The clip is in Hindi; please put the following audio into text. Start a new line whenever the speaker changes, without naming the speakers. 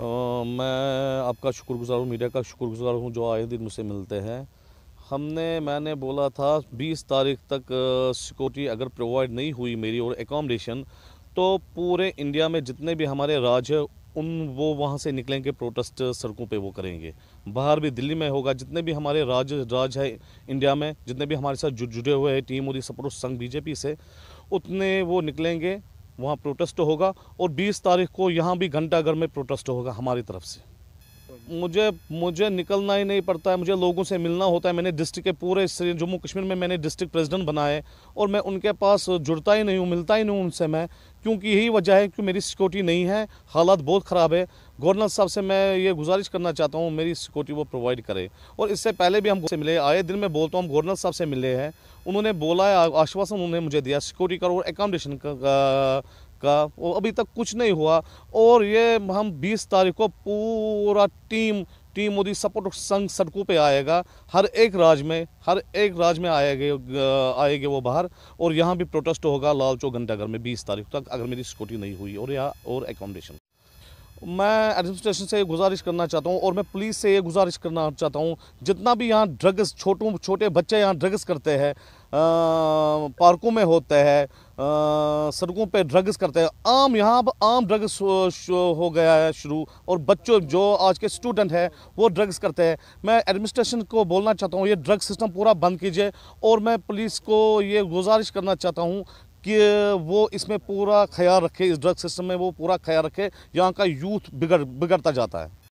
मैं आपका शुक्रगुजार हूँ मीडिया का शुक्रगुजार हूँ जो आए दिन मुझसे मिलते हैं हमने मैंने बोला था 20 तारीख तक सिक्योरिटी अगर प्रोवाइड नहीं हुई मेरी और एकोमडेशन तो पूरे इंडिया में जितने भी हमारे राज्य उन वो वहाँ से निकलेंगे प्रोटेस्ट सड़कों पे वो करेंगे बाहर भी दिल्ली में होगा जितने भी हमारे राज्य राज है इंडिया में जितने भी हमारे साथ जुड़े हुए हैं टीम और ये सपोर्ट संघ बीजेपी से उतने वो निकलेंगे वहाँ प्रोटेस्ट होगा और 20 तारीख को यहाँ भी घंटाघर में प्रोटेस्ट होगा हमारी तरफ से मुझे मुझे निकलना ही नहीं पड़ता है मुझे लोगों से मिलना होता है मैंने डिस्ट्रिक्ट के पूरे जम्मू कश्मीर में मैंने डिस्ट्रिक्ट प्रेसिडेंट बनाए और मैं उनके पास जुड़ता ही नहीं हूँ मिलता ही नहीं हूँ उनसे मैं क्योंकि यही वजह है कि मेरी सिक्योरिटी नहीं है हालात बहुत ख़राब है गवर्नर साहब से मैं ये गुजारिश करना चाहता हूँ मेरी सिक्योरिटी वो प्रोवाइड करे और इससे पहले भी हम से मिले आए दिन में बोलता हूँ हम गवर्नर साहब से मिले हैं उन्होंने बोला है आश्वासन उन्होंने मुझे दिया सिक्योरिटी का और एकोमोडेशन का का और अभी तक कुछ नहीं हुआ और ये हम 20 तारीख को पूरा टीम टीम मोदी सपोर्ट संघ सड़कों पे आएगा हर एक राज्य में हर एक राज्य में आएंगे आएंगे वो बाहर और यहाँ भी प्रोटेस्ट होगा लाल चौक घंटाघर में बीस तारीख तक अगर मेरी स्कूटी नहीं हुई और यहाँ और एकोमोडेशन मैं एडमिनिस्ट्रेशन से ये गुजारिश करना चाहता हूँ और मैं पुलिस से ये गुजारिश करना चाहता हूँ जितना भी यहाँ ड्रग्स छोटों छोटे बच्चे यहाँ ड्रग्स करते हैं पार्कों में होते हैं सड़कों पे ड्रग्स करते हैं आम यहाँ पर आम ड्रग्स हो गया है शुरू और बच्चों जो आज के स्टूडेंट हैं वो ड्रग्स करते हैं मैं एडमिनिस्ट्रेशन को बोलना चाहता हूँ ये ड्रग सिस्टम पूरा बंद कीजिए और मैं पुलिस को ये गुजारिश करना चाहता हूँ कि वो इसमें पूरा ख्याल रखे इस ड्रग सिस्टम में वो पूरा ख्याल रखे यहाँ का यूथ बिगड़ बिगड़ता जाता है